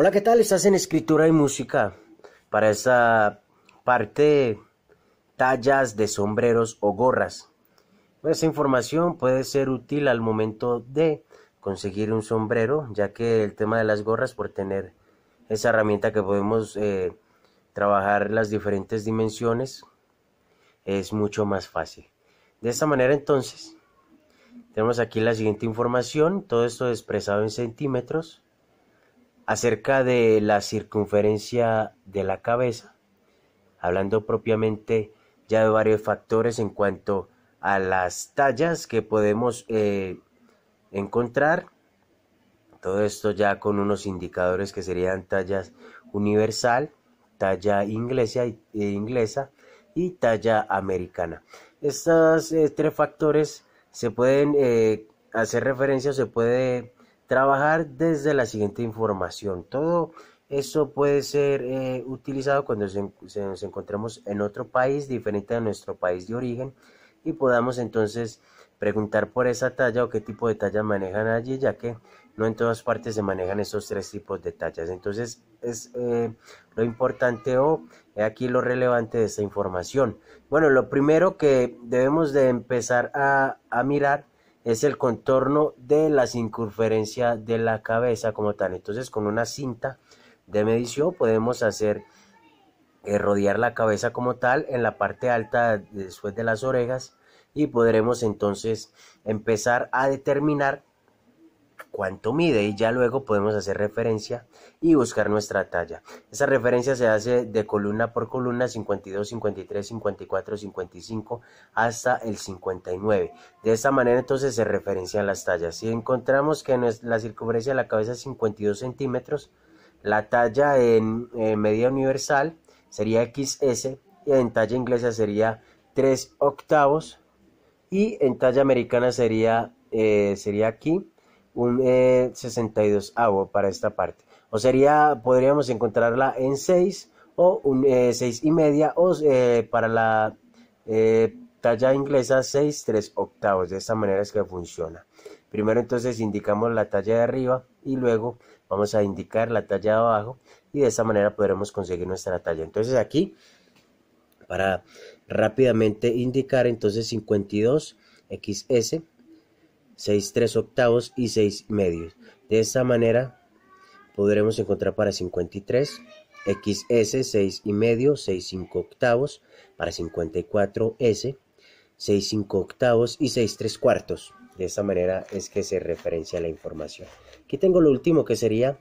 Hola, ¿qué tal? Estás en Escritura y Música. Para esa parte, tallas de sombreros o gorras. Pues, esa información puede ser útil al momento de conseguir un sombrero, ya que el tema de las gorras, por tener esa herramienta que podemos eh, trabajar las diferentes dimensiones, es mucho más fácil. De esta manera, entonces, tenemos aquí la siguiente información. Todo esto expresado en centímetros acerca de la circunferencia de la cabeza, hablando propiamente ya de varios factores en cuanto a las tallas que podemos eh, encontrar. Todo esto ya con unos indicadores que serían tallas universal, talla inglesa, e inglesa y talla americana. Estos eh, tres factores se pueden eh, hacer referencia, se puede Trabajar desde la siguiente información. Todo eso puede ser eh, utilizado cuando nos encontremos en otro país diferente a nuestro país de origen y podamos entonces preguntar por esa talla o qué tipo de talla manejan allí, ya que no en todas partes se manejan esos tres tipos de tallas. Entonces es eh, lo importante o aquí lo relevante de esta información. Bueno, lo primero que debemos de empezar a mirar es el contorno de la circunferencia de la cabeza como tal. Entonces con una cinta de medición podemos hacer eh, rodear la cabeza como tal en la parte alta después de las orejas y podremos entonces empezar a determinar cuánto mide y ya luego podemos hacer referencia y buscar nuestra talla. Esa referencia se hace de columna por columna 52, 53, 54, 55 hasta el 59. De esta manera entonces se referencian las tallas. Si encontramos que la circunferencia de la cabeza es 52 centímetros, la talla en, eh, media universal sería XS y en talla inglesa sería 3 octavos y en talla americana sería, eh, sería aquí un 62 eh, avo para esta parte. O sería, podríamos encontrarla en 6 o un 6 eh, y media o eh, para la talla inglesa 6, 3 octavos. De esta manera es que funciona. Primero entonces indicamos la talla de arriba y luego vamos a indicar la talla de abajo y de esta manera podremos conseguir nuestra talla. Entonces aquí para rápidamente indicar entonces 52 XS 6 3 octavos y 6 medios. De esta manera podremos encontrar para 53 XS 6 y medio, 6 5 octavos, para 54 S 6 5 octavos y 6 3 cuartos. De esta manera es que se referencia la información. Aquí tengo lo último que sería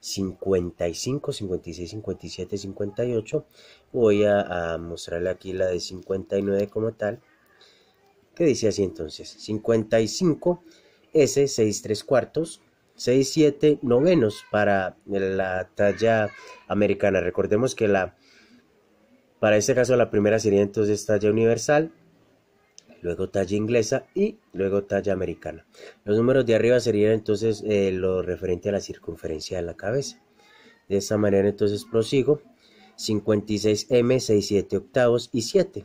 55, 56, 57, 58. Voy a, a mostrarle aquí la de 59 como tal. ¿Qué dice así entonces, 55 S 6 3 cuartos, 6 7 novenos para la talla americana. Recordemos que la, para este caso la primera sería entonces talla universal, luego talla inglesa y luego talla americana. Los números de arriba serían entonces eh, lo referente a la circunferencia de la cabeza. De esta manera entonces prosigo. 56M, 6, 7 octavos y 7.